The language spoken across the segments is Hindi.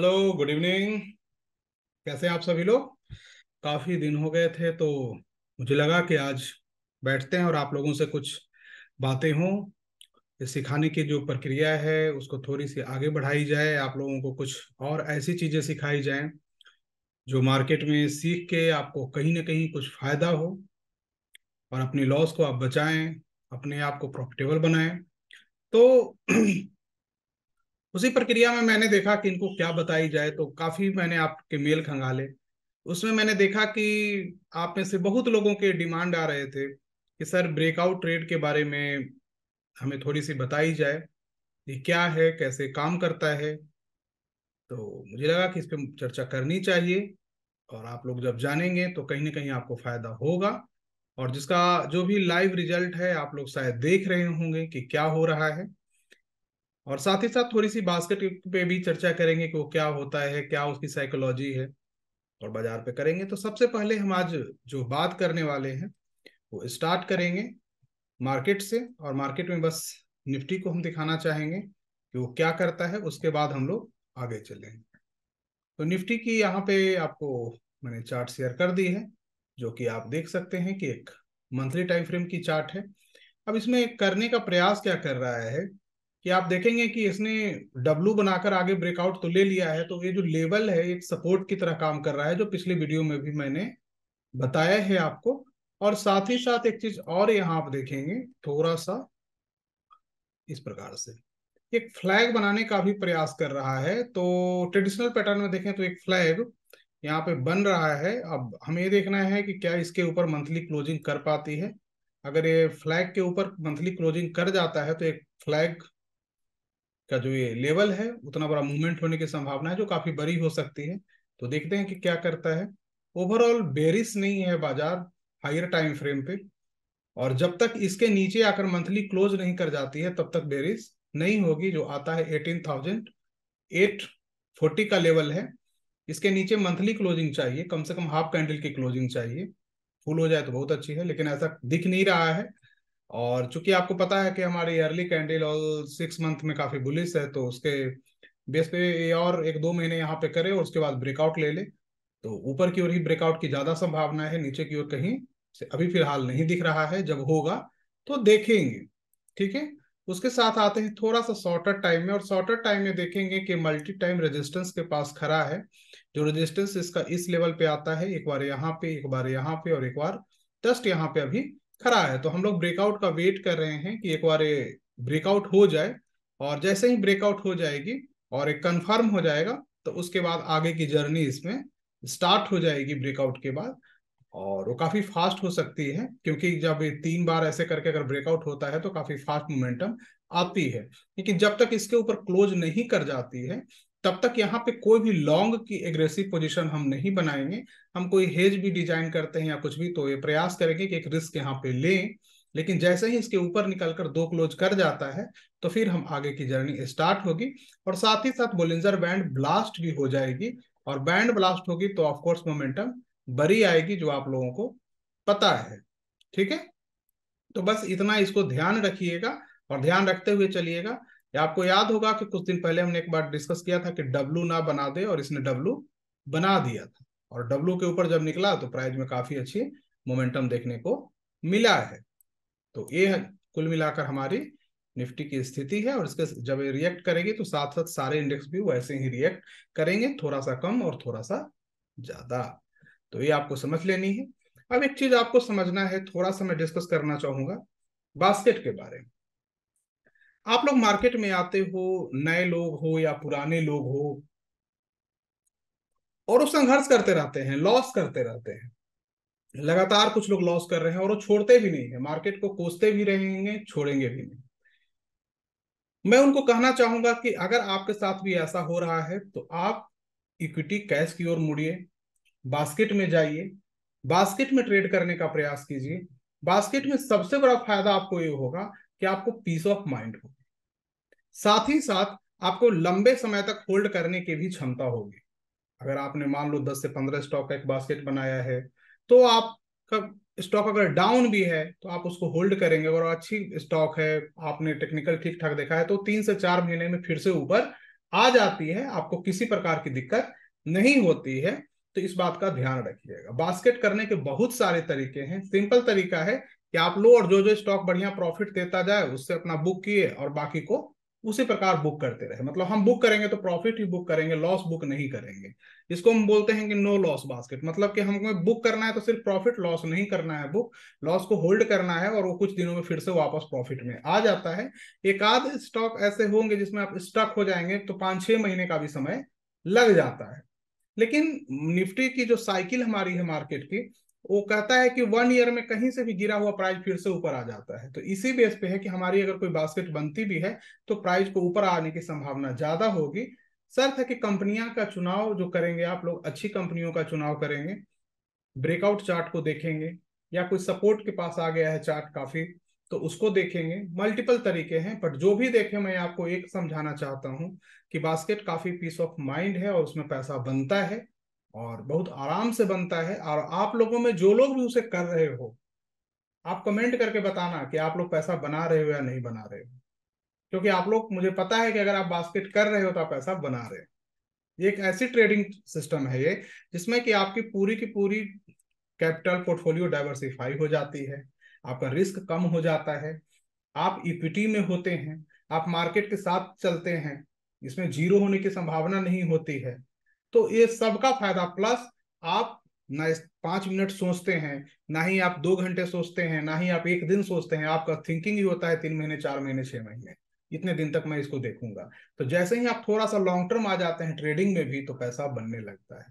हेलो गुड इवनिंग कैसे आप सभी लोग काफी दिन हो गए थे तो मुझे लगा कि आज बैठते हैं और आप लोगों से कुछ बातें हों सिखाने की जो प्रक्रिया है उसको थोड़ी सी आगे बढ़ाई जाए आप लोगों को कुछ और ऐसी चीजें सिखाई जाएं जो मार्केट में सीख के आपको कहीं ना कहीं कुछ फायदा हो और अपनी लॉस को आप बचाएं अपने आप को प्रॉफिटेबल बनाएं तो उसी प्रक्रिया में मैंने देखा कि इनको क्या बताई जाए तो काफी मैंने आपके मेल खंगाले उसमें मैंने देखा कि आप में से बहुत लोगों के डिमांड आ रहे थे कि सर ब्रेकआउट ट्रेड के बारे में हमें थोड़ी सी बताई जाए ये क्या है कैसे काम करता है तो मुझे लगा कि इस पर चर्चा करनी चाहिए और आप लोग जब जानेंगे तो कहीं ना कहीं आपको फायदा होगा और जिसका जो भी लाइव रिजल्ट है आप लोग शायद देख रहे होंगे कि क्या हो रहा है और साथ ही साथ थोड़ी सी बास्केट पे भी चर्चा करेंगे कि वो क्या होता है क्या उसकी साइकोलॉजी है और बाजार पे करेंगे तो सबसे पहले हम आज जो बात करने वाले हैं वो स्टार्ट करेंगे मार्केट से और मार्केट में बस निफ्टी को हम दिखाना चाहेंगे कि वो क्या करता है उसके बाद हम लोग आगे चलेंगे तो निफ्टी की यहाँ पे आपको मैंने चार्ट शेयर कर दी है जो कि आप देख सकते हैं कि एक मंथली टाइम फ्रेम की चार्ट है अब इसमें करने का प्रयास क्या कर रहा है कि आप देखेंगे कि इसने डब्लू बनाकर आगे ब्रेकआउट तो ले लिया है तो ये जो लेवल है एक सपोर्ट की तरह काम कर रहा है जो पिछले वीडियो में भी मैंने बताया है आपको और साथ ही साथ एक चीज और यहाँ आप देखेंगे थोड़ा सा इस प्रकार से एक फ्लैग बनाने का भी प्रयास कर रहा है तो ट्रेडिशनल पैटर्न में देखें तो एक फ्लैग यहाँ पे बन रहा है अब हमें देखना है कि क्या इसके ऊपर मंथली क्लोजिंग कर पाती है अगर ये फ्लैग के ऊपर मंथली क्लोजिंग कर जाता है तो एक फ्लैग का जो ये लेवल है उतना बड़ा मूवमेंट होने की संभावना है जो काफी बड़ी हो सकती है तो देखते हैं कि क्या करता है ओवरऑल बेरिस नहीं है बाजार हायर टाइम फ्रेम पे और जब तक इसके नीचे आकर मंथली क्लोज नहीं कर जाती है तब तक बेरिस नहीं होगी जो आता है एटीन थाउजेंड एट फोर्टी का लेवल है इसके नीचे मंथली क्लोजिंग चाहिए कम से कम हाफ कैंडल की क्लोजिंग चाहिए फुल हो जाए तो बहुत अच्छी है लेकिन ऐसा दिख नहीं रहा है और चूंकि आपको पता है कि हमारी early candle all six month में काफी बुलिस है तो उसके बेस पे और एक दो महीने यहाँ पे करे और उसके बाद ब्रेकआउट ले ले तो ऊपर की ओर ही ब्रेकआउट की ज्यादा संभावना है नीचे की ओर कहीं से अभी फिलहाल नहीं दिख रहा है जब होगा तो देखेंगे ठीक है उसके साथ आते हैं थोड़ा सा शॉर्टर टाइम में और शॉर्टर टाइम में देखेंगे कि मल्टी टाइम रेजिस्टेंस के पास खड़ा है जो रेजिस्टेंस इसका इस लेवल पे आता है एक बार यहाँ पे एक बार यहाँ पे और एक बार जस्ट यहाँ पे अभी खड़ा है तो हम लोग ब्रेकआउट का वेट कर रहे हैं कि एक बार ये ब्रेकआउट हो जाए और जैसे ही ब्रेकआउट हो जाएगी और एक कंफर्म हो जाएगा तो उसके बाद आगे की जर्नी इसमें स्टार्ट हो जाएगी ब्रेकआउट के बाद और वो काफी फास्ट हो सकती है क्योंकि जब तीन बार ऐसे करके अगर ब्रेकआउट होता है तो काफी फास्ट मोमेंटम आती है लेकिन जब तक इसके ऊपर क्लोज नहीं कर जाती है तब तक यहाँ पे कोई भी लॉन्ग की एग्रेसिव पोजीशन हम नहीं बनाएंगे हम कोई हेज भी डिजाइन करते हैं या कुछ भी तो ये प्रयास करेंगे कि एक रिस्क यहाँ पे लें लेकिन जैसे ही इसके ऊपर निकलकर दो क्लोज कर जाता है तो फिर हम आगे की जर्नी स्टार्ट होगी और साथ ही साथ बोलिंजर बैंड ब्लास्ट भी हो जाएगी और बैंड ब्लास्ट होगी तो ऑफकोर्स मोमेंटम बरी आएगी जो आप लोगों को पता है ठीक है तो बस इतना इसको ध्यान रखिएगा और ध्यान रखते हुए चलिएगा या आपको याद होगा कि कुछ दिन पहले हमने एक बार डिस्कस किया था कि डब्लू ना बना दे और इसने डब्लू बना दिया था और डब्लू के ऊपर जब निकला तो प्राइज में काफी अच्छी मोमेंटम देखने को मिला है तो ये कुल मिलाकर हमारी निफ्टी की स्थिति है और इसके जब ये रिएक्ट करेगी तो साथ साथ सारे इंडेक्स भी वैसे ही रिएक्ट करेंगे थोड़ा सा कम और थोड़ा सा ज्यादा तो ये आपको समझ लेनी है अब एक चीज आपको समझना है थोड़ा सा मैं डिस्कस करना चाहूंगा बास्केट के बारे में आप लोग मार्केट में आते हो नए लोग हो या पुराने लोग हो और वो संघर्ष करते रहते हैं लॉस करते रहते हैं लगातार कुछ लोग लॉस कर रहे हैं और वो छोड़ते भी नहीं है मार्केट को कोसते भी रहेंगे छोड़ेंगे भी नहीं मैं उनको कहना चाहूंगा कि अगर आपके साथ भी ऐसा हो रहा है तो आप इक्विटी कैश की ओर मुड़िए बास्केट में जाइए बास्केट में ट्रेड करने का प्रयास कीजिए बास्केट में सबसे बड़ा फायदा आपको ये होगा कि आपको पीस ऑफ माइंड हो साथ ही साथ आपको लंबे समय तक होल्ड करने की भी क्षमता होगी अगर आपने मान लो दस से पंद्रह स्टॉक का एक बास्केट बनाया है तो आपका स्टॉक अगर डाउन भी है तो आप उसको होल्ड करेंगे और अच्छी स्टॉक है आपने टेक्निकल ठीक ठाक देखा है तो तीन से चार महीने में फिर से ऊपर आ जाती है आपको किसी प्रकार की दिक्कत नहीं होती है तो इस बात का ध्यान रखिएगा बास्केट करने के बहुत सारे तरीके हैं सिंपल तरीका है कि आप लो और जो जो स्टॉक बढ़िया प्रॉफिट देता जाए उससे अपना बुक किए और बाकी को उसी प्रकार बुक करते रहे मतलब हम बुक करेंगे तो प्रॉफिट ही बुक करेंगे लॉस बुक नहीं करेंगे इसको हम बोलते हैं कि नो लॉस बास्केट मतलब कि हमें बुक करना है तो सिर्फ प्रॉफिट लॉस नहीं करना है बुक लॉस को होल्ड करना है और वो कुछ दिनों में फिर से वापस प्रॉफिट में आ जाता है एक आध स्टॉक ऐसे होंगे जिसमें आप स्टक हो जाएंगे तो पांच छह महीने का भी समय लग जाता है लेकिन निफ्टी की जो साइकिल हमारी है मार्केट की वो कहता है कि वन ईयर में कहीं से भी गिरा हुआ प्राइस फिर से ऊपर आ जाता है तो इसी बेस पे है कि हमारी अगर कोई बास्केट बनती भी है तो प्राइस को ऊपर आने की संभावना ज्यादा होगी सर था कि कंपनियां का चुनाव जो करेंगे आप लोग अच्छी कंपनियों का चुनाव करेंगे ब्रेकआउट चार्ट को देखेंगे या कोई सपोर्ट के पास आ गया है चार्ट काफी तो उसको देखेंगे मल्टीपल तरीके हैं बट जो भी देखें मैं आपको एक समझाना चाहता हूं कि बास्केट काफी पीस ऑफ माइंड है और उसमें पैसा बनता है और बहुत आराम से बनता है और आप लोगों में जो लोग भी उसे कर रहे हो आप कमेंट करके बताना कि आप लोग पैसा बना रहे हो या नहीं बना रहे हो क्योंकि आप लोग मुझे पता है कि अगर आप बास्केट कर रहे हो तो आप पैसा बना रहे हो ये एक ऐसी ट्रेडिंग सिस्टम है ये जिसमें कि आपकी पूरी की पूरी कैपिटल पोर्टफोलियो डाइवर्सिफाई हो जाती है आपका रिस्क कम हो जाता है आप इक्विटी में होते हैं आप मार्केट के साथ चलते हैं इसमें जीरो होने की संभावना नहीं होती है तो ये सबका फायदा प्लस आप ना पांच मिनट सोचते हैं ना ही आप दो घंटे सोचते हैं ना ही आप एक दिन सोचते हैं आपका थिंकिंग ही होता है तीन महीने चार महीने छह महीने इतने दिन तक मैं इसको देखूंगा तो जैसे ही आप थोड़ा सा लॉन्ग टर्म आ जाते हैं ट्रेडिंग में भी तो पैसा बनने लगता है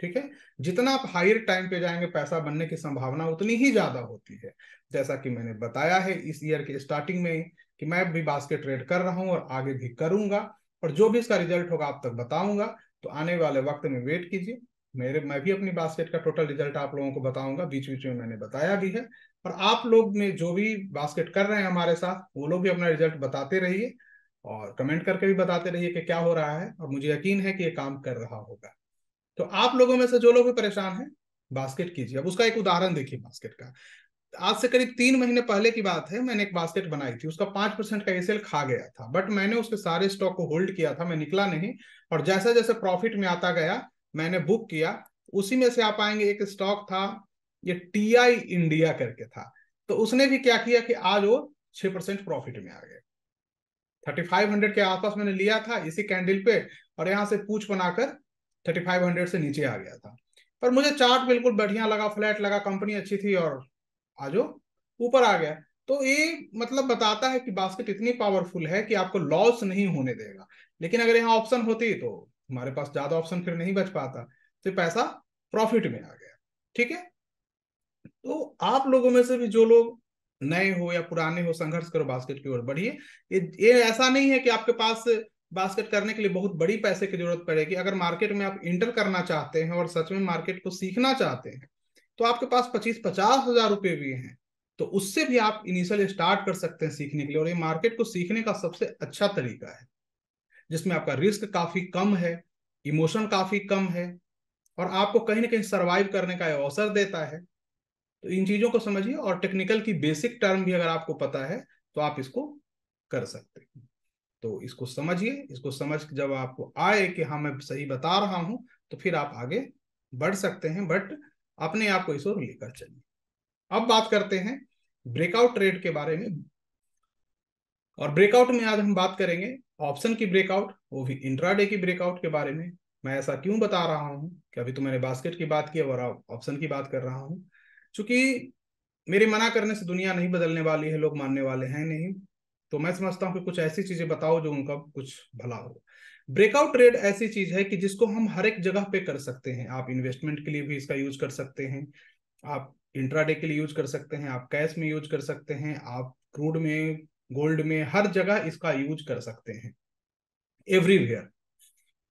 ठीक है जितना आप हायर टाइम पे जाएंगे पैसा बनने की संभावना उतनी ही ज्यादा होती है जैसा कि मैंने बताया है इस ईयर के स्टार्टिंग में कि मैं भी बास्केट ट्रेड कर रहा हूं और आगे भी करूंगा और जो भी इसका रिजल्ट होगा आप तक बताऊंगा तो आने वाले वक्त में वेट कीजिए मेरे मैं भी अपनी बास्केट का टोटल रिजल्ट आप लोगों को बताऊंगा बीच बीच में मैंने बताया भी है और आप लोग में जो भी बास्केट कर रहे हैं हमारे साथ वो लोग भी अपना रिजल्ट बताते रहिए और कमेंट करके भी बताते रहिए कि क्या हो रहा है और मुझे यकीन है कि ये काम कर रहा होगा तो आप लोगों में से जो लोग भी परेशान है बास्केट कीजिए अब उसका एक उदाहरण देखिए बास्केट का आज से करीब तीन महीने पहले की बात है मैंने एक बास्केट बनाई थी उसका पांच परसेंट का एसेल खा गया था बट मैंने उसके सारे स्टॉक को होल्ड किया था मैं निकला नहीं और जैसा जैसे प्रॉफिट में आता गया मैंने बुक किया उसी में से आप आएंगे एक स्टॉक था ये टी आई इंडिया करके था तो उसने भी क्या किया कि आज वो छह परसेंट प्रॉफिट में आ गए थर्टी फाइव हंड्रेड के आसपास मैंने लिया था इसी कैंडल पे और यहां से पूछ बनाकर थर्टी फाइव हंड्रेड से नीचे आ गया था पर मुझे चार्ट बिल्कुल बढ़िया लगा फ्लैट लगा कंपनी अच्छी थी और आ जाओ ऊपर आ गया तो ये मतलब बताता है कि बास्केट इतनी पावरफुल है कि आपको लॉस नहीं होने देगा लेकिन अगर यहाँ ऑप्शन होती तो हमारे पास ज्यादा ऑप्शन फिर नहीं बच पाता तो पैसा प्रॉफिट में आ गया ठीक है तो आप लोगों में से भी जो लोग नए हो या पुराने हो संघर्ष करो बास्केट की ओर बढ़िए ये ये ऐसा नहीं है कि आपके पास बास्केट करने के लिए बहुत बड़ी पैसे की जरूरत पड़ेगी अगर मार्केट में आप इंटर करना चाहते हैं और सच में मार्केट को सीखना चाहते हैं तो आपके पास पच्चीस पचास हजार रुपए भी हैं तो उससे भी आप इनिशियल स्टार्ट कर सकते हैं सीखने के लिए और ये मार्केट को सीखने का सबसे अच्छा तरीका है जिसमें आपका रिस्क काफी कम है इमोशन काफी कम है और आपको कहीं ना कहीं सर्वाइव करने का अवसर देता है तो इन चीजों को समझिए और टेक्निकल की बेसिक टर्म भी अगर आपको पता है तो आप इसको कर सकते हैं तो इसको समझिए इसको समझ जब आपको आए कि हाँ मैं सही बता रहा हूं तो फिर आप आगे बढ़ सकते हैं बट अपने आप को इस ओर लेकर चलिए अब बात करते हैं ब्रेकआउट ट्रेड के बारे में और ब्रेकआउट में आज हम बात करेंगे ऑप्शन की ब्रेकआउट वो भी इंट्राडे की ब्रेकआउट के बारे में मैं ऐसा क्यों बता रहा हूं कि अभी तो मैंने बास्केट की बात की और ऑप्शन की बात कर रहा हूं चूंकि मेरे मना करने से दुनिया नहीं बदलने वाली है लोग मानने वाले हैं नहीं तो मैं समझता हूं कि कुछ ऐसी चीजें बताओ जो उनका कुछ भला हो ब्रेकआउट ट्रेड ऐसी चीज है कि जिसको हम हर एक जगह पे कर सकते हैं आप इन्वेस्टमेंट के लिए भी इसका यूज कर सकते हैं आप इंट्राडे के लिए यूज कर सकते हैं आप कैश में यूज कर सकते हैं आप क्रूड में गोल्ड में हर जगह इसका यूज कर सकते हैं एवरीवेयर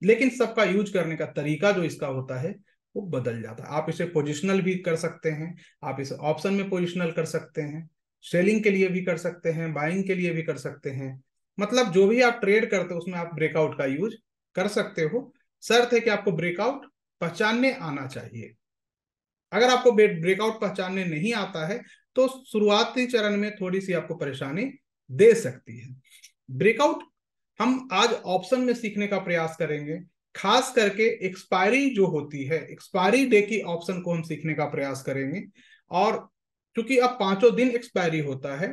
लेकिन सबका यूज करने का तरीका जो इसका होता है वो बदल जाता है आप इसे पोजिशनल भी कर सकते हैं आप इसे ऑप्शन में पोजिशनल कर सकते हैं सेलिंग के लिए भी कर सकते हैं बाइंग के लिए भी कर सकते हैं मतलब जो भी आप ट्रेड करते हो उसमें आप ब्रेकआउट का यूज कर सकते हो शर्त है कि आपको ब्रेकआउट पहचानने आना चाहिए अगर आपको ब्रेकआउट पहचानने नहीं आता है तो शुरुआती चरण में थोड़ी सी आपको परेशानी दे सकती है ब्रेकआउट हम आज ऑप्शन में सीखने का प्रयास करेंगे खास करके एक्सपायरी जो होती है एक्सपायरी डे की ऑप्शन को हम सीखने का प्रयास करेंगे और क्योंकि अब पांचों दिन एक्सपायरी होता है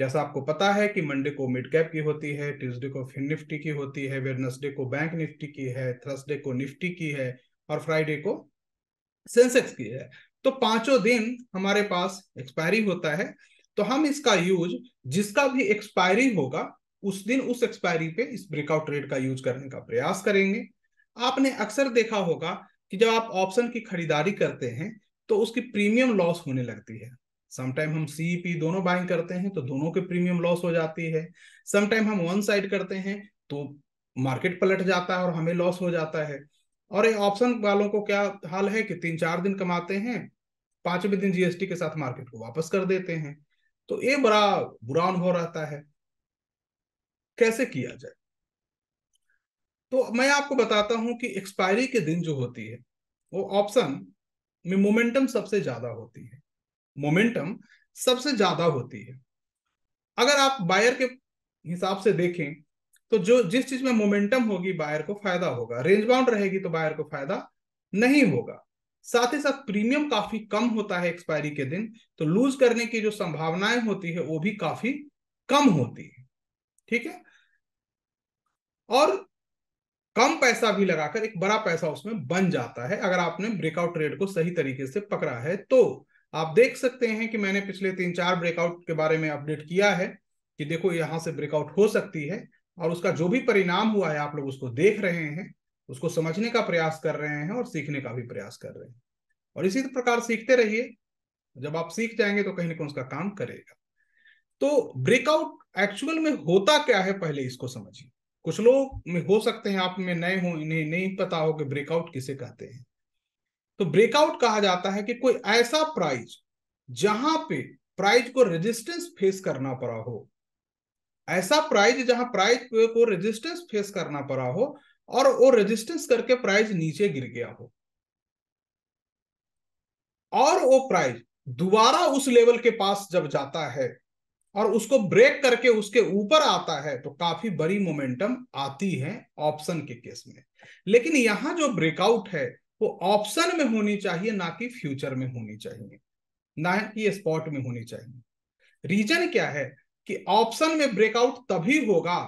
जैसा आपको पता है कि मंडे को मिड कैप की होती है ट्यूसडे को फिन निफ्टी की होती है वेडनसडे को बैंक निफ्टी की है थर्सडे को निफ्टी की है और फ्राइडे को सेंसेक्स की है तो पांचों दिन हमारे पास एक्सपायरी होता है तो हम इसका यूज जिसका भी एक्सपायरी होगा उस दिन उस एक्सपायरी पे इस ब्रेकआउट रेट का यूज करने का प्रयास करेंगे आपने अक्सर देखा होगा कि जब आप ऑप्शन की खरीदारी करते हैं तो उसकी प्रीमियम लॉस होने लगती है समटाइम हम सीईपी e दोनों बाइंग करते हैं तो दोनों के प्रीमियम लॉस हो जाती है समटाइम हम वन साइड करते हैं तो मार्केट पलट जाता है और हमें लॉस हो जाता है और ये ऑप्शन वालों को क्या हाल है कि तीन चार दिन कमाते हैं पांचवें दिन जीएसटी के साथ मार्केट को वापस कर देते हैं तो ये बड़ा बुरा अनुभव रहता है कैसे किया जाए तो मैं आपको बताता हूं कि एक्सपायरी के दिन जो होती है वो ऑप्शन में मोमेंटम सबसे ज्यादा होती है मोमेंटम सबसे ज्यादा होती है अगर आप बायर के हिसाब से देखें तो जो जिस चीज में मोमेंटम होगी बायर को फायदा होगा रेंज बाउंड रहेगी तो बायर को फायदा नहीं होगा साथ ही साथ प्रीमियम काफी कम होता है एक्सपायरी के दिन तो लूज करने की जो संभावनाएं होती है वो भी काफी कम होती है ठीक है और कम पैसा भी लगाकर एक बड़ा पैसा उसमें बन जाता है अगर आपने ब्रेकआउट ट्रेड को सही तरीके से पकड़ा है तो आप देख सकते हैं कि मैंने पिछले तीन चार ब्रेकआउट के बारे में अपडेट किया है कि देखो यहां से ब्रेकआउट हो सकती है और उसका जो भी परिणाम हुआ है आप लोग उसको देख रहे हैं उसको समझने का प्रयास कर रहे हैं और सीखने का भी प्रयास कर रहे हैं और इसी प्रकार सीखते रहिए जब आप सीख जाएंगे तो कहीं ना कहीं उसका काम करेगा तो ब्रेकआउट एक्चुअल में होता क्या है पहले इसको समझिए कुछ लोग में हो सकते हैं आप में नए हो इन्हें नहीं पता हो कि ब्रेकआउट किसे कहते हैं तो ब्रेकआउट कहा जाता है कि कोई ऐसा प्राइज जहां पे प्राइज को रेजिस्टेंस फेस करना पड़ा हो ऐसा प्राइज जहां प्राइज को रेजिस्टेंस फेस करना पड़ा हो और वो रेजिस्टेंस करके प्राइज नीचे गिर गया हो और वो प्राइज दोबारा उस लेवल के पास जब जाता है और उसको ब्रेक करके उसके ऊपर आता है तो काफी बड़ी मोमेंटम आती है ऑप्शन के केस में लेकिन यहां जो ब्रेकआउट है वो ऑप्शन में होनी चाहिए ना कि फ्यूचर में होनी चाहिए ना कि स्पॉट में होनी चाहिए रीजन क्या है कि ऑप्शन में ब्रेकआउट तभी होगा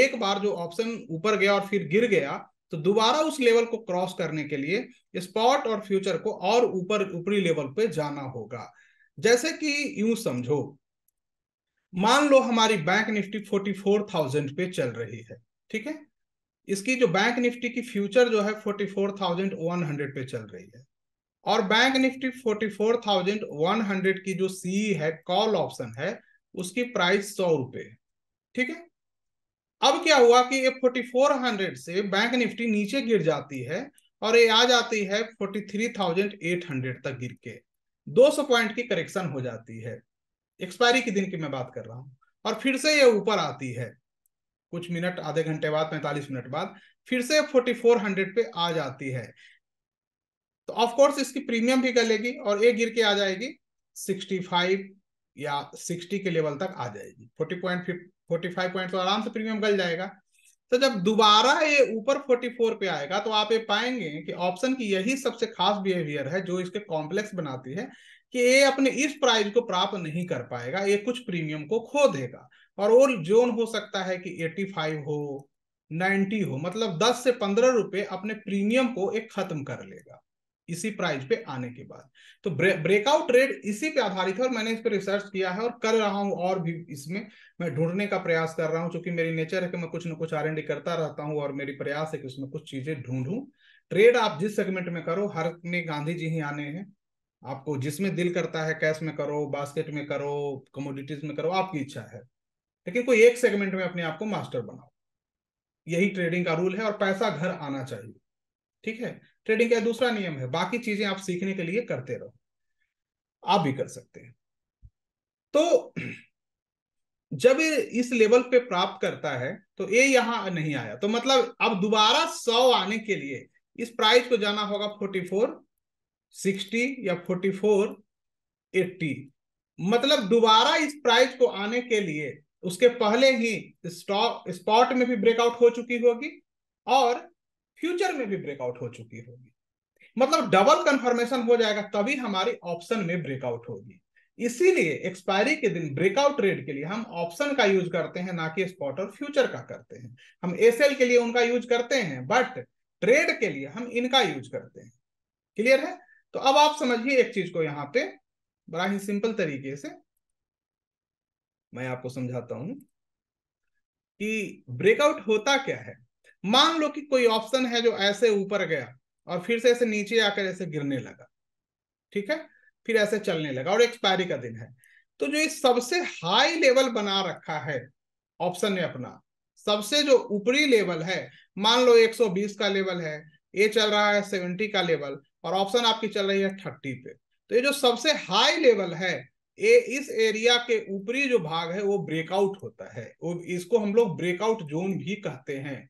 एक बार जो ऑप्शन ऊपर गया और फिर गिर गया तो दोबारा उस लेवल को क्रॉस करने के लिए स्पॉट और फ्यूचर को और ऊपर ऊपरी लेवल पे जाना होगा जैसे कि यूं समझो मान लो हमारी bank Nifty forty four thousand पे चल रही है ठीक है इसकी जो बैंक निफ्टी की फ्यूचर जो है 44,100 पे चल रही है और बैंक निफ्टी 44,100 की जो सी है कॉल ऑप्शन है उसकी प्राइस सौ रुपए ठीक है अब क्या हुआ कि ये 4400 से बैंक निफ्टी नीचे गिर जाती है और ये आ जाती है 43,800 तक गिर के 200 पॉइंट की करेक्शन हो जाती है एक्सपायरी के दिन की मैं बात कर रहा हूं और फिर से ये ऊपर आती है कुछ मिनट आधे घंटे बाद पैंतालीस मिनट बाद फिर से फोर्टी फोर हंड्रेड पे आ जाती है तो ऑफकोर्स इसकी प्रीमियम भी गलेगी और ये गिर के आ जाएगी सिक्सटी फाइव या सिक्सटी के लेवल तक आ जाएगी forty point forty five point तो आराम से प्रीमियम गल जाएगा तो जब दोबारा ये ऊपर 44 पे आएगा तो आप ये पाएंगे कि ऑप्शन की यही सबसे खास बिहेवियर है जो इसके कॉम्प्लेक्स बनाती है कि ये अपने इस प्राइस को प्राप्त नहीं कर पाएगा ये कुछ प्रीमियम को खो देगा और वो जोन हो सकता है कि 85 हो 90 हो मतलब 10 से 15 रुपए अपने प्रीमियम को एक खत्म कर लेगा इसी प्राइस पे आने के बाद तो ब्रे, ब्रेकआउट ट्रेड इसी पे आधारित है और मैंने इस पर रिसर्च किया है और कर रहा हूं और भी इसमें मैं ढूंढने का प्रयास कर रहा हूँ चूंकि मेरी नेचर है कि मैं कुछ ना कुछ आर करता रहता हूं और मेरी प्रयास है कि उसमें कुछ चीजें ढूंढूं ट्रेड आप जिस सेगमेंट में करो हर में गांधी जी ही आने हैं आपको जिसमें दिल करता है कैश में करो बास्केट में करो कमोडिटीज में करो आपकी इच्छा है लेकिन कोई एक सेगमेंट में अपने आप को मास्टर बनाओ यही ट्रेडिंग का रूल है और पैसा घर आना चाहिए ठीक है ट्रेडिंग का दूसरा नियम है बाकी चीजें आप सीखने के लिए करते रहो आप भी कर सकते हैं तो जब इस लेवल पे प्राप्त करता है तो ए यहां नहीं आया तो मतलब अब दोबारा सौ आने के लिए इस प्राइस को जाना होगा फोर्टी फोर सिक्सटी या फोर्टी फोर एट्टी मतलब दोबारा इस प्राइस को आने के लिए उसके पहले ही स्टॉक स्पॉट में भी ब्रेकआउट हो चुकी होगी और फ्यूचर में भी ब्रेकआउट हो चुकी होगी मतलब डबल कंफर्मेशन हो जाएगा तभी हमारी ऑप्शन में ब्रेकआउट होगी इसीलिए एक्सपायरी के दिन ब्रेकआउट ट्रेड के लिए हम ऑप्शन का यूज करते हैं ना कि स्पॉट और फ्यूचर का करते हैं हम एसएल के लिए उनका यूज करते हैं बट ट्रेड के लिए हम इनका यूज करते हैं क्लियर है तो अब आप समझिए एक चीज को यहाँ पे बड़ा ही सिंपल तरीके से मैं आपको समझाता हूं कि ब्रेकआउट होता क्या है मान लो कि कोई ऑप्शन है जो ऐसे ऊपर गया और फिर से ऐसे नीचे आकर ऐसे गिरने लगा ठीक है फिर ऐसे चलने लगा और एक्सपायरी का दिन है तो जो इस सबसे हाई लेवल बना रखा है ऑप्शन ने अपना सबसे जो ऊपरी लेवल है मान लो 120 का लेवल है ये चल रहा है 70 का लेवल और ऑप्शन आपकी चल रही है 30 पे तो ये जो सबसे हाई लेवल है ए, इस एरिया के ऊपरी जो भाग है वो ब्रेकआउट होता है वो इसको हम लोग ब्रेकआउट जोन भी कहते हैं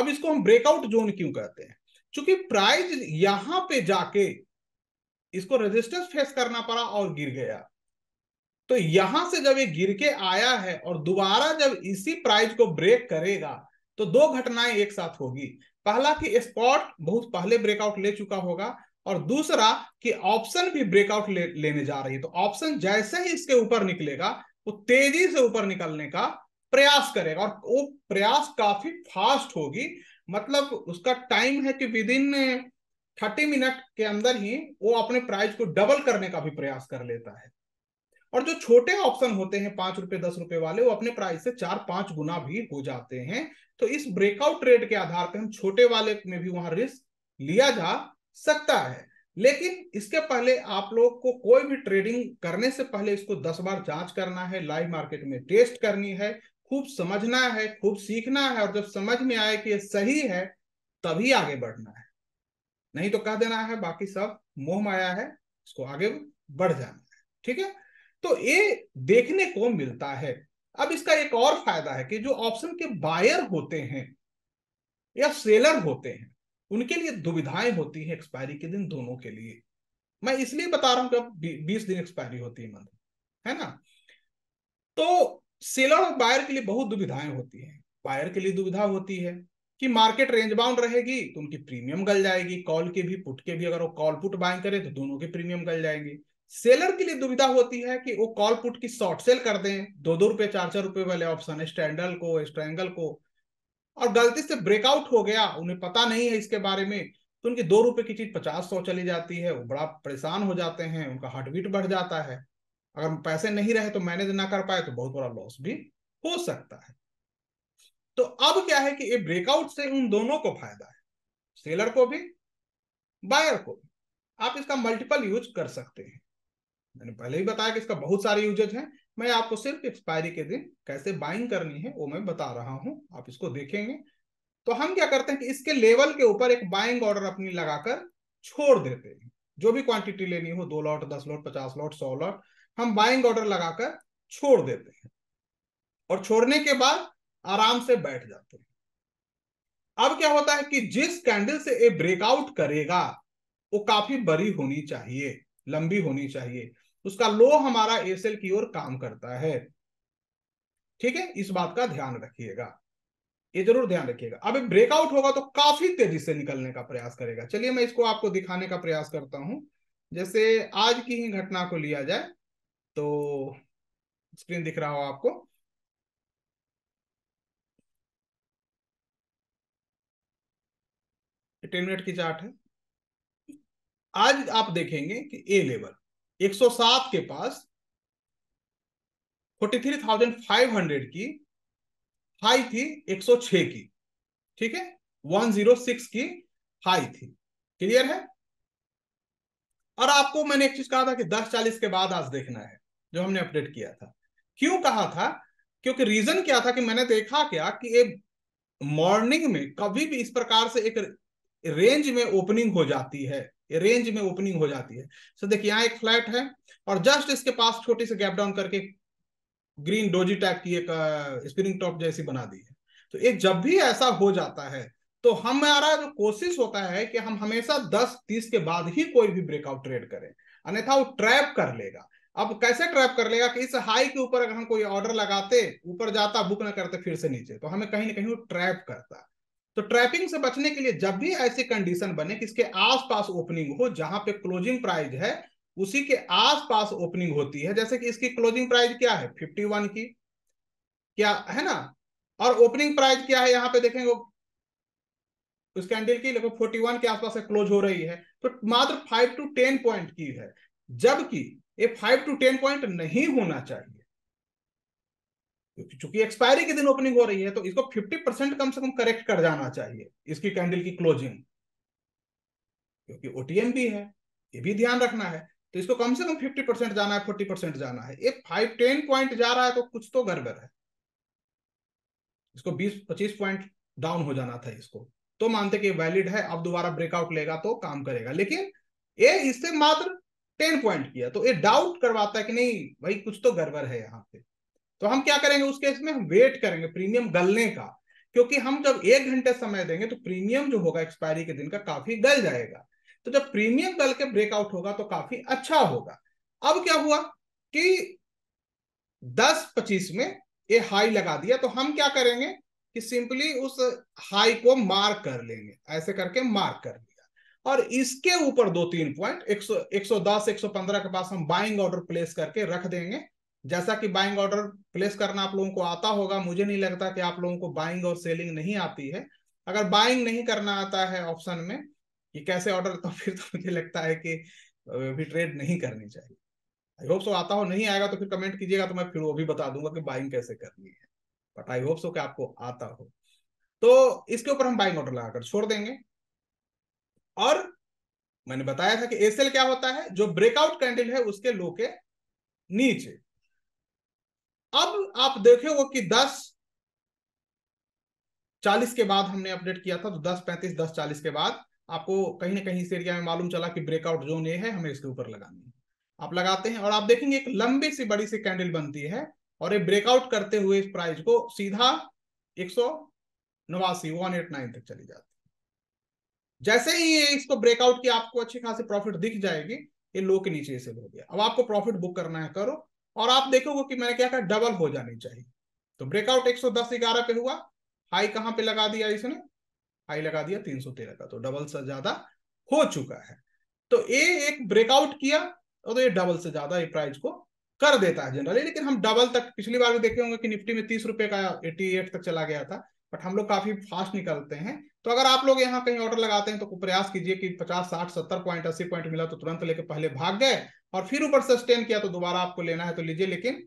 अब इसको हम ब्रेकआउट जोन क्यों कहते हैं क्योंकि प्राइस यहां पे जाके इसको रेजिस्टेंस फेस करना पड़ा और गिर गया तो यहां से जब ये गिर के आया है और दोबारा जब इसी प्राइज को ब्रेक करेगा तो दो घटनाएं एक साथ होगी पहला कि स्पॉट बहुत पहले ब्रेकआउट ले चुका होगा और दूसरा कि ऑप्शन भी ब्रेकआउट ले, लेने जा रही है तो ऑप्शन जैसे ही इसके ऊपर निकलेगा वो तेजी से ऊपर निकलने का प्रयास करेगा और वो प्रयास काफी फास्ट होगी मतलब उसका टाइम है कि विद इन थर्टी मिनट के अंदर ही वो अपने प्राइस को डबल करने का भी प्रयास कर लेता है और जो छोटे ऑप्शन होते हैं पांच रुपए दस रुपए वाले वो अपने प्राइस से चार पांच गुना भी हो जाते हैं तो इस ब्रेकआउट रेट के आधार पर हम छोटे वाले में भी वहां रिस्क लिया जा सकता है लेकिन इसके पहले आप लोग को कोई भी ट्रेडिंग करने से पहले इसको दस बार जांच करना है लाइव मार्केट में टेस्ट करनी है खूब समझना है खूब सीखना है और जब समझ में आए कि ये सही है तभी आगे बढ़ना है नहीं तो कह देना है बाकी सब मोह माया है इसको आगे बढ़ जाना है ठीक है तो ये देखने को मिलता है अब इसका एक और फायदा है कि जो ऑप्शन के बायर होते हैं या सेलर होते हैं उनके लिए दुविधाएं होती हैं एक्सपायरी के दिन दोनों के लिए मैं इसलिए बता रहा हूं कि अब बीस दिन एक्सपायरी होती है मंथ है ना तो सेलर और बायर के लिए बहुत दुविधाएं होती हैं बायर के लिए दुविधा होती है कि मार्केट रेंज बाउंड रहेगी तो उनकी प्रीमियम गल जाएगी कॉल के भी पुट के भी अगर वो कॉल पुट बाय करें तो दोनों के प्रीमियम गल जाएंगे सेलर के लिए दुविधा होती है कि वो कॉल पुट की शॉर्ट सेल कर दें दो दो रुपए चार चार रुपए वाले ऑप्शन स्टैंडल को स्ट्रैंगल को और गलती से ब्रेकआउट हो गया उन्हें पता नहीं है इसके बारे में तो उनकी दो रुपए की चीज पचास सौ चली जाती है वो बड़ा परेशान हो जाते हैं उनका हार्टबीट बढ़ जाता है अगर पैसे नहीं रहे तो मैनेज ना कर पाए तो बहुत बड़ा लॉस भी हो सकता है तो अब क्या है कि ये ब्रेकआउट से उन दोनों को फायदा है सेलर को भी बायर को भी आप इसका मल्टीपल यूज कर सकते हैं मैंने पहले ही बताया कि इसका बहुत सारे यूजेज हैं मैं आपको सिर्फ एक्सपायरी के दिन कैसे बाइंग करनी है वो मैं बता रहा हूं आप इसको देखेंगे तो हम क्या करते हैं कि इसके लेवल के ऊपर एक बाइंग ऑर्डर अपनी लगाकर छोड़ देते हैं जो भी क्वांटिटी लेनी हो दो लॉट दस लॉट पचास लॉट सौ लॉट हम बाइंग ऑर्डर लगाकर छोड़ देते हैं और छोड़ने के बाद आराम से बैठ जाते हैं अब क्या होता है कि जिस कैंडल से ये ब्रेकआउट करेगा वो काफी बड़ी होनी चाहिए लंबी होनी चाहिए उसका लो हमारा एसएल की ओर काम करता है ठीक है इस बात का ध्यान रखिएगा ये जरूर ध्यान रखिएगा अब ब्रेकआउट होगा तो काफी तेजी से निकलने का प्रयास करेगा चलिए मैं इसको आपको दिखाने का प्रयास करता हूं जैसे आज की ही घटना को लिया जाए तो स्क्रीन दिख रहा हो आपको टेन मिनट की चार्ट है आज आप देखेंगे कि ए लेवल 107 के पास 43,500 की हाई थी 106 की ठीक है 106 की हाई थी क्लियर है और आपको मैंने एक चीज कहा था कि 1040 के बाद आज देखना है जो हमने अपडेट किया था क्यों कहा था क्योंकि रीजन क्या था कि मैंने देखा क्या कि ये मॉर्निंग में कभी भी इस प्रकार से एक रेंज में ओपनिंग हो जाती है रेंज में ओपनिंग हो जाती है सो देखिए यहाँ एक फ्लैट है और जस्ट इसके पास छोटी से गैप डाउन करके ग्रीन डोजी टाइप की एक स्प्रिंग टॉप जैसी बना दी है तो एक जब भी ऐसा हो जाता है तो हमारा जो कोशिश होता है कि हम हमेशा 10 30 के बाद ही कोई भी ब्रेकआउट ट्रेड करें अन्यथा वो ट्रैप कर लेगा अब कैसे ट्रैप कर लेगा कि इस हाई के ऊपर अगर हम कोई ऑर्डर लगाते ऊपर जाता बुक ना करते फिर से नीचे तो हमें कहीं ना कहीं वो ट्रैप करता तो ट्रैपिंग से बचने के लिए जब भी ऐसी कंडीशन बने कि इसके आसपास ओपनिंग हो जहां पे क्लोजिंग प्राइस है उसी के आसपास ओपनिंग होती है जैसे कि इसकी क्लोजिंग प्राइस क्या है 51 की क्या है ना और ओपनिंग प्राइस क्या है यहां पे देखेंगे उस कैंडल की लगभग 41 के आसपास क्लोज हो रही है तो मात्र 5 टू 10 पॉइंट की है जबकि ये 5 टू 10 पॉइंट नहीं होना चाहिए चूंकि एक्सपायरी के दिन ओपनिंग हो रही है तो इसको 50 परसेंट कम से कम करेक्ट कर जाना चाहिए इसकी कैंडल की क्लोजिंग क्योंकि ओटीएम भी है ये भी ध्यान रखना है तो इसको कम से कम 50 परसेंट जाना है 40 परसेंट जाना है ये फाइव टेन पॉइंट जा रहा है तो कुछ तो गड़बड़ है इसको बीस पच्चीस पॉइंट डाउन हो जाना था इसको तो मानते कि वैलिड है अब दोबारा ब्रेकआउट लेगा तो काम करेगा लेकिन ये इससे मात्र टेन पॉइंट किया तो ये डाउट करवाता है कि नहीं भाई कुछ तो गड़बड़ है यहाँ पे तो हम क्या करेंगे उस केस में हम वेट करेंगे प्रीमियम गलने का क्योंकि हम जब एक घंटे समय देंगे तो प्रीमियम जो होगा एक्सपायरी के दिन का काफी गल जाएगा तो जब प्रीमियम गल के ब्रेकआउट होगा तो काफी अच्छा होगा अब क्या हुआ कि दस पच्चीस में ये हाई लगा दिया तो हम क्या करेंगे कि सिंपली उस हाई को मार्क कर लेंगे ऐसे करके मार्क कर लिया और इसके ऊपर दो तीन पॉइंट एक सौ एक सौ दस एक सौ पंद्रह के पास हम बाइंग ऑर्डर प्लेस करके रख देंगे जैसा कि बाइंग ऑर्डर प्लेस करना आप लोगों को आता होगा मुझे नहीं लगता कि आप लोगों को बाइंग और सेलिंग नहीं आती है अगर बाइंग नहीं करना आता है ऑप्शन में कि कैसे ऑर्डर तो फिर तो मुझे लगता है कि भी ट्रेड नहीं करनी चाहिए आई होप सो आता हो नहीं आएगा तो फिर कमेंट कीजिएगा तो मैं फिर वो भी बता दूंगा कि बाइंग कैसे करनी है बट आई होप सो कि आपको आता हो तो इसके ऊपर हम बाइंग ऑर्डर लगाकर छोड़ देंगे और मैंने बताया था कि एसएल क्या होता है जो ब्रेकआउट कैंडल है उसके लो के नीचे अब आप देखोगे कि दस चालीस के बाद हमने अपडेट किया था तो दस पैंतीस दस चालीस के बाद आपको कहीं ना कहीं इस एरिया में मालूम चला कि ब्रेकआउट जोन ये है हमें इसके ऊपर लगानी है आप लगाते हैं और आप देखेंगे एक लंबी सी बड़ी सी कैंडल बनती है और ये ब्रेकआउट करते हुए इस प्राइस को सीधा एक सौ नवासी वन एट नाइन तक चली जाती है जैसे ही ये इसको ब्रेकआउट की आपको अच्छी खासी प्रॉफिट दिख जाएगी ये लो के नीचे से हो गया अब आपको प्रॉफिट बुक करना है करो और आप देखोगे कि मैंने क्या कहा डबल हो जानी चाहिए तो ब्रेकआउट 110 ग्यारह पे हुआ हाई कहां पे लगा दिया इसने हाई लगा दिया 313 का तो डबल से ज्यादा हो चुका है तो ये एक ब्रेकआउट किया और तो ये डबल से ज्यादा ये प्राइस को कर देता है जनरली लेकिन हम डबल तक पिछली बार भी देखे होंगे कि निफ्टी में तीस रुपए का एट्टी एट तक चला गया था बट हम लोग काफी फास्ट निकलते हैं तो अगर आप लोग यहाँ कहीं ऑर्डर लगाते हैं तो प्रयास कीजिए कि 50 60 70 पॉइंट 80 पॉइंट मिला तो तुरंत लेके पहले भाग गए और फिर ऊपर सस्टेन किया तो दोबारा आपको लेना है तो लीजिए लेकिन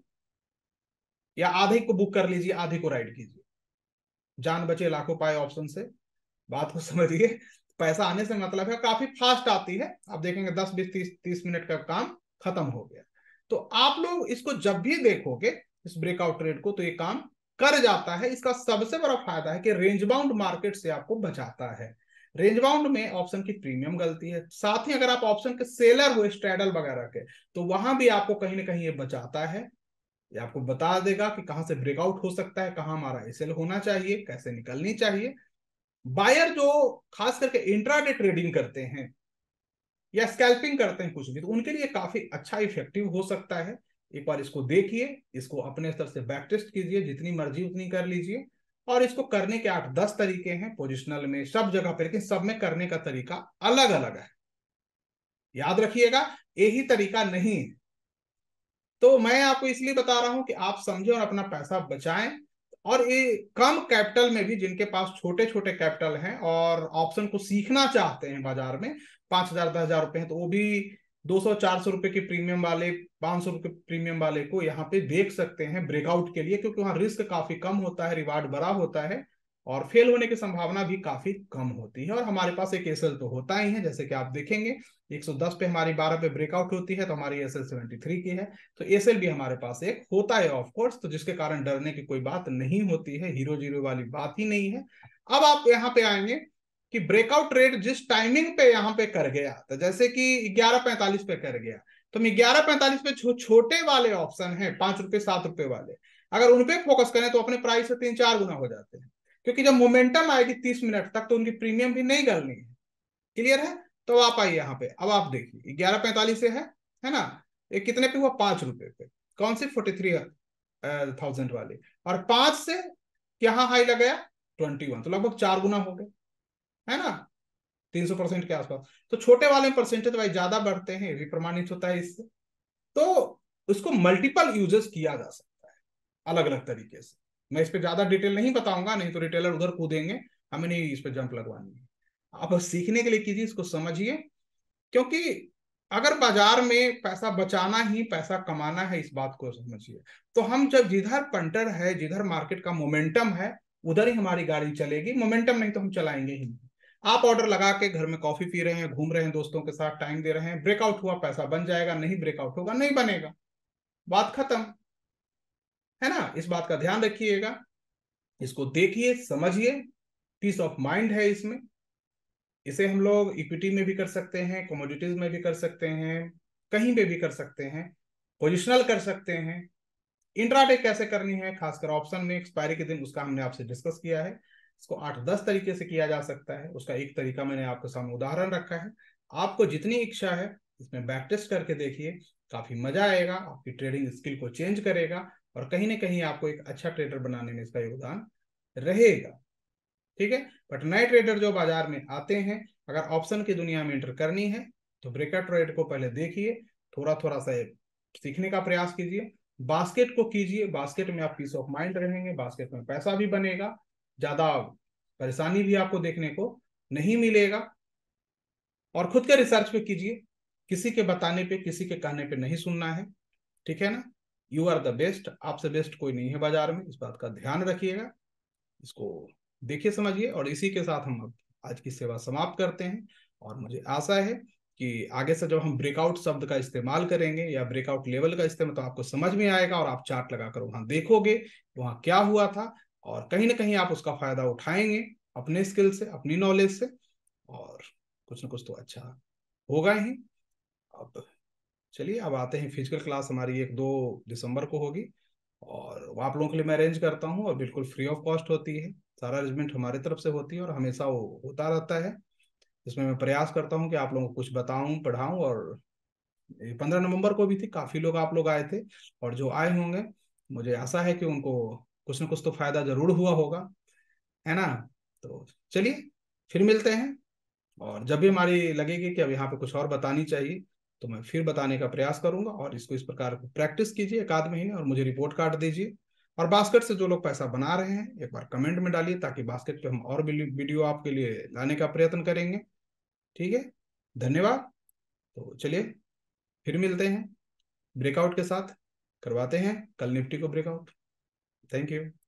या आधे को बुक कर लीजिए आधे को राइड कीजिए जान बचे लाखों पाए ऑप्शन से बात को समझिए पैसा आने से मतलब है काफी फास्ट आती है आप देखेंगे दस बीस तीस तीस मिनट का काम खत्म हो गया तो आप लोग इसको जब भी देखोगे इस ब्रेकआउट ट्रेड को तो ये काम कर जाता है इसका सबसे बड़ा फायदा है कि रेंज बाउंड मार्केट से आपको बचाता है रेंज बाउंड में ऑप्शन की प्रीमियम गलती है साथ ही अगर आप ऑप्शन के सेलर हुए स्ट्रेडल वगैरह के तो वहां भी आपको कहीं ना कहीं ये बचाता है ये आपको बता देगा कि कहां से ब्रेकआउट हो सकता है कहां हमारा एसेल होना चाहिए कैसे निकलनी चाहिए बायर जो खास करके इंट्राडे ट्रेडिंग करते हैं या स्कैल्पिंग करते हैं कुछ भी तो उनके लिए काफी अच्छा इफेक्टिव हो सकता है एक बार इसको देखिए इसको अपने स्तर से बैक टेस्ट कीजिए जितनी मर्जी उतनी कर लीजिए और इसको करने के आठ दस तरीके हैं पोजिशनल में सब जगह पर सब में करने का तरीका अलग अलग है याद रखिएगा यही तरीका नहीं है तो मैं आपको इसलिए बता रहा हूं कि आप समझें और अपना पैसा बचाएं और ये कम कैपिटल में भी जिनके पास छोटे छोटे कैपिटल हैं और ऑप्शन को सीखना चाहते हैं बाजार में पांच हजार दस हजार रुपए हैं तो वो भी दो सौ चार सौ रुपए के प्रीमियम वाले पांच सौ रुपए प्रीमियम वाले को यहाँ पे देख सकते हैं ब्रेकआउट के लिए क्योंकि वहां रिस्क काफी कम होता है रिवार्ड बड़ा होता है और फेल होने की संभावना भी काफी कम होती है और हमारे पास एक एसएल तो होता ही है जैसे कि आप देखेंगे 110 पे हमारी 12 पे ब्रेकआउट होती है तो हमारी एसएल 73 की है तो एसएल भी हमारे पास एक होता है ऑफ कोर्स तो जिसके कारण डरने की कोई बात नहीं होती है हीरो जीरो वाली बात ही नहीं है अब आप यहाँ पे आएंगे कि ब्रेकआउट ट्रेड जिस टाइमिंग पे यहाँ पे कर गया तो जैसे कि ग्यारह पैंतालीस पे कर गया तो ग्यारह पैंतालीस पे छो, छोटे वाले ऑप्शन है पांच रुपए सात रुपए वाले अगर उनपे फोकस करें तो अपने प्राइस से तीन चार गुना हो जाते हैं क्योंकि जब मोमेंटम आएगी तीस मिनट तक तो उनकी प्रीमियम भी नहीं गलनी है क्लियर है तो आप आइए यहाँ पे अब आप देखिए ग्यारह पैंतालीस से है है ना ये कितने पे हुआ पांच रुपए पे कौन सी फोर्टी थ्री थाउजेंड वाली और पांच से यहाँ हाई लगाया ट्वेंटी वन तो लगभग चार गुना हो गया है ना तीन सौ परसेंट के आसपास तो छोटे वाले परसेंटेज वाइज ज्यादा बढ़ते हैं भी प्रमाणित होता है इससे तो उसको मल्टीपल यूजेस किया जा सकता है अलग अलग तरीके से मैं इस पर ज्यादा डिटेल नहीं बताऊंगा नहीं तो रिटेलर उधर कूदेंगे हमें नहीं इस पर जंप लगवानी है आप सीखने के लिए कीजिए इसको समझिए क्योंकि अगर बाजार में पैसा बचाना ही पैसा कमाना है इस बात को समझिए तो हम जब जिधर पंटर है जिधर मार्केट का मोमेंटम है उधर ही हमारी गाड़ी चलेगी मोमेंटम नहीं तो हम चलाएंगे ही नहीं आप ऑर्डर लगा के घर में कॉफी पी रहे हैं घूम रहे हैं दोस्तों के साथ टाइम दे रहे हैं ब्रेकआउट हुआ पैसा बन जाएगा नहीं ब्रेकआउट होगा नहीं बनेगा बात खत्म है ना इस बात का ध्यान रखिएगा इसको देखिए समझिए पीस ऑफ माइंड है इसमें इसे हम लोग इक्विटी में भी कर सकते हैं कमोडिटीज में भी कर सकते हैं कहीं पे भी कर सकते हैं पोजिशनल कर सकते हैं इंट्राडे कैसे करनी है खासकर ऑप्शन में एक्सपायरी के दिन उसका हमने आपसे डिस्कस किया है इसको आठ दस तरीके से किया जा सकता है उसका एक तरीका मैंने आपके सामने उदाहरण रखा है आपको जितनी इच्छा है इसमें बैक टेस्ट करके देखिए काफी मजा आएगा आपकी ट्रेडिंग स्किल को चेंज करेगा और कहीं ना कहीं आपको एक अच्छा ट्रेडर बनाने में इसका योगदान रहेगा ठीक है बट नए ट्रेडर जो बाजार में आते हैं अगर ऑप्शन की दुनिया में एंटर करनी है तो ब्रेकर ट्रेड को पहले देखिए थोड़ा थोड़ा सा सीखने का प्रयास कीजिए बास्केट को कीजिए बास्केट में आप पीस ऑफ माइंड रहेंगे बास्केट में पैसा भी बनेगा ज्यादा परेशानी भी आपको देखने को नहीं मिलेगा और खुद के रिसर्च पे कीजिए किसी के बताने पे किसी के कहने पे नहीं सुनना है ठीक है ना यू आर द बेस्ट आपसे बेस्ट कोई नहीं है बाजार में इस बात का ध्यान रखिएगा इसको देखिए समझिए और इसी के साथ हम आज की सेवा समाप्त करते हैं और मुझे आशा है कि आगे से जब हम ब्रेकआउट शब्द का इस्तेमाल करेंगे या ब्रेकआउट लेवल का इस्तेमाल तो आपको समझ में आएगा और आप चार्ट लगाकर वहां देखोगे वहां क्या हुआ था और कहीं ना कहीं आप उसका फायदा उठाएंगे अपने स्किल से अपनी नॉलेज से और कुछ ना कुछ तो अच्छा होगा ही अब चलिए अब आते हैं फिजिकल क्लास हमारी एक दो दिसंबर को होगी और वो आप लोगों के लिए मैं अरेंज करता हूँ और बिल्कुल फ्री ऑफ कॉस्ट होती है सारा अरेंजमेंट हमारे तरफ से होती है और हमेशा वो होता रहता है इसमें मैं प्रयास करता हूँ कि आप लोगों को कुछ बताऊँ पढ़ाऊँ और पंद्रह नवंबर को भी थी काफ़ी लोग आप लोग आए थे और जो आए होंगे मुझे आशा है कि उनको कुछ ना कुछ तो फायदा जरूर हुआ होगा है ना तो चलिए फिर मिलते हैं और जब भी हमारी लगेगी कि अब यहाँ पे कुछ और बतानी चाहिए तो मैं फिर बताने का प्रयास करूंगा और इसको इस प्रकार प्रैक्टिस कीजिए एक आध महीने और मुझे रिपोर्ट कार्ड दीजिए और बास्केट से जो लोग पैसा बना रहे हैं एक बार कमेंट में डालिए ताकि बास्केट पे हम और वीडियो आपके लिए लाने का प्रयत्न करेंगे ठीक है धन्यवाद तो चलिए फिर मिलते हैं ब्रेकआउट के साथ करवाते हैं कल निफ्टी को ब्रेकआउट Thank you.